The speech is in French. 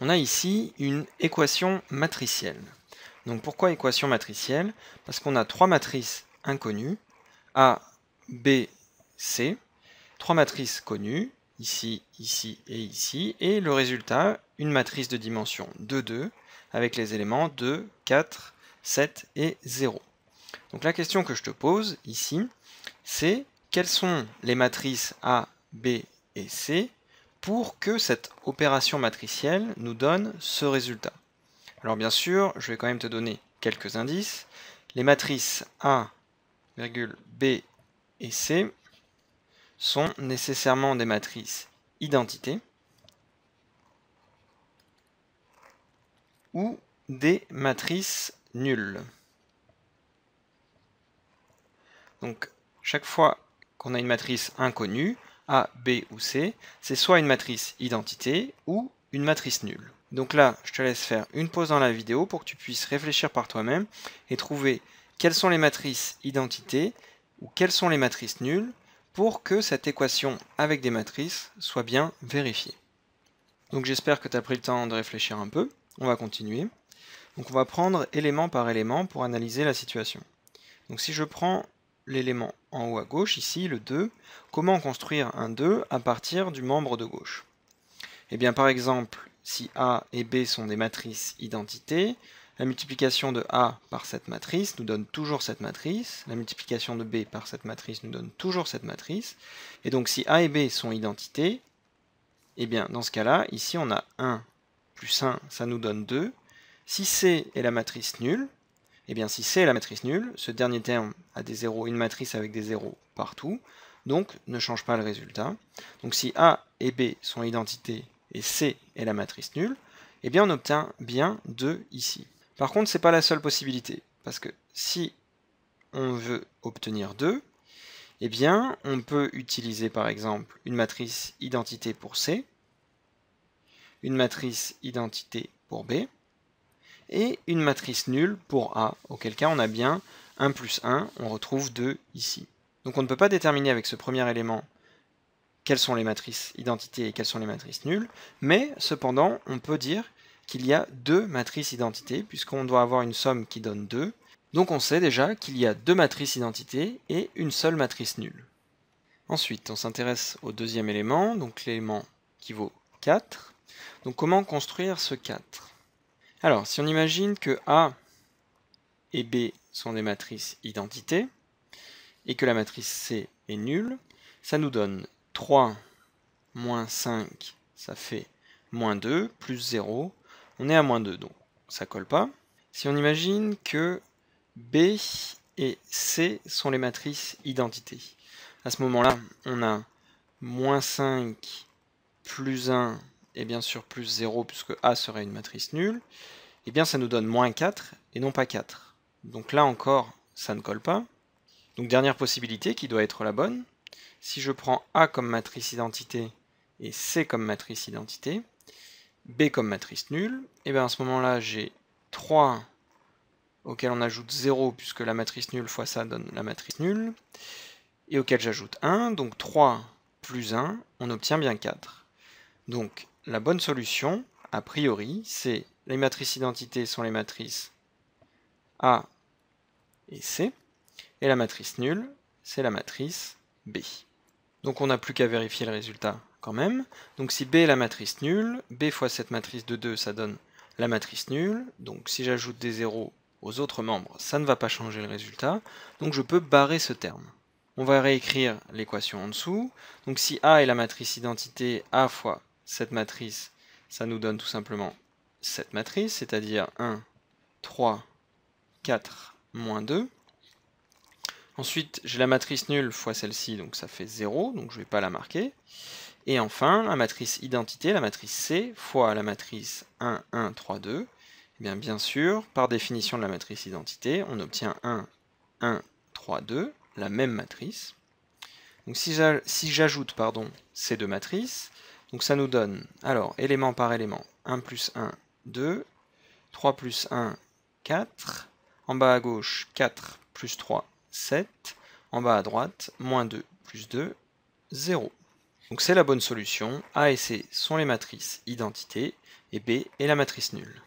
on a ici une équation matricielle. Donc pourquoi équation matricielle Parce qu'on a trois matrices inconnues, A, B, C, trois matrices connues, ici, ici et ici, et le résultat, une matrice de dimension 2, 2, avec les éléments 2, 4, 7 et 0. Donc la question que je te pose ici, c'est quelles sont les matrices A, B et C pour que cette opération matricielle nous donne ce résultat. Alors bien sûr, je vais quand même te donner quelques indices. Les matrices A, B et C sont nécessairement des matrices identité ou des matrices nulles. Donc chaque fois qu'on a une matrice inconnue, a, B ou C, c'est soit une matrice identité ou une matrice nulle. Donc là, je te laisse faire une pause dans la vidéo pour que tu puisses réfléchir par toi-même et trouver quelles sont les matrices identité ou quelles sont les matrices nulles pour que cette équation avec des matrices soit bien vérifiée. Donc j'espère que tu as pris le temps de réfléchir un peu. On va continuer. Donc on va prendre élément par élément pour analyser la situation. Donc si je prends l'élément en haut à gauche, ici le 2, comment construire un 2 à partir du membre de gauche Eh bien par exemple, si A et B sont des matrices identités, la multiplication de A par cette matrice nous donne toujours cette matrice, la multiplication de B par cette matrice nous donne toujours cette matrice, et donc si A et B sont identités, eh bien dans ce cas-là, ici on a 1 plus 1, ça nous donne 2. Si C est la matrice nulle, et eh bien, si C est la matrice nulle, ce dernier terme a des zéros, une matrice avec des zéros partout, donc ne change pas le résultat. Donc si A et B sont identités et C est la matrice nulle, eh bien on obtient bien 2 ici. Par contre, c'est pas la seule possibilité, parce que si on veut obtenir 2, eh bien on peut utiliser par exemple une matrice identité pour C, une matrice identité pour B, et une matrice nulle pour A, auquel cas on a bien 1 plus 1, on retrouve 2 ici. Donc on ne peut pas déterminer avec ce premier élément quelles sont les matrices identité et quelles sont les matrices nulles, mais cependant on peut dire qu'il y a deux matrices identité, puisqu'on doit avoir une somme qui donne 2, donc on sait déjà qu'il y a deux matrices identité et une seule matrice nulle. Ensuite, on s'intéresse au deuxième élément, donc l'élément qui vaut 4. Donc comment construire ce 4 alors, si on imagine que A et B sont des matrices identité et que la matrice C est nulle, ça nous donne 3 moins 5, ça fait moins 2, plus 0, on est à moins 2, donc ça colle pas. Si on imagine que B et C sont les matrices identité, à ce moment-là, on a moins 5 plus 1 et bien sûr plus 0 puisque A serait une matrice nulle, et eh bien ça nous donne moins 4 et non pas 4. Donc là encore, ça ne colle pas. Donc dernière possibilité qui doit être la bonne. Si je prends A comme matrice identité et C comme matrice identité, B comme matrice nulle, et eh bien à ce moment-là j'ai 3 auquel on ajoute 0 puisque la matrice nulle fois ça donne la matrice nulle, et auquel j'ajoute 1, donc 3 plus 1, on obtient bien 4. Donc la bonne solution, a priori, c'est les matrices identité sont les matrices A et C, et la matrice nulle, c'est la matrice B. Donc on n'a plus qu'à vérifier le résultat quand même. Donc si B est la matrice nulle, B fois cette matrice de 2, ça donne la matrice nulle. Donc si j'ajoute des zéros aux autres membres, ça ne va pas changer le résultat. Donc je peux barrer ce terme. On va réécrire l'équation en dessous. Donc si A est la matrice identité, A fois cette matrice, ça nous donne tout simplement cette matrice, c'est-à-dire 1, 3, 4, moins 2. Ensuite, j'ai la matrice nulle fois celle-ci, donc ça fait 0, donc je ne vais pas la marquer. Et enfin, la matrice identité, la matrice C, fois la matrice 1, 1, 3, 2. Eh bien, bien sûr, par définition de la matrice identité, on obtient 1, 1, 3, 2, la même matrice. Donc si j'ajoute pardon, ces deux matrices, donc ça nous donne, alors, élément par élément, 1 plus 1, 2, 3 plus 1, 4, en bas à gauche, 4 plus 3, 7, en bas à droite, moins 2 plus 2, 0. Donc c'est la bonne solution, A et C sont les matrices identité, et B est la matrice nulle.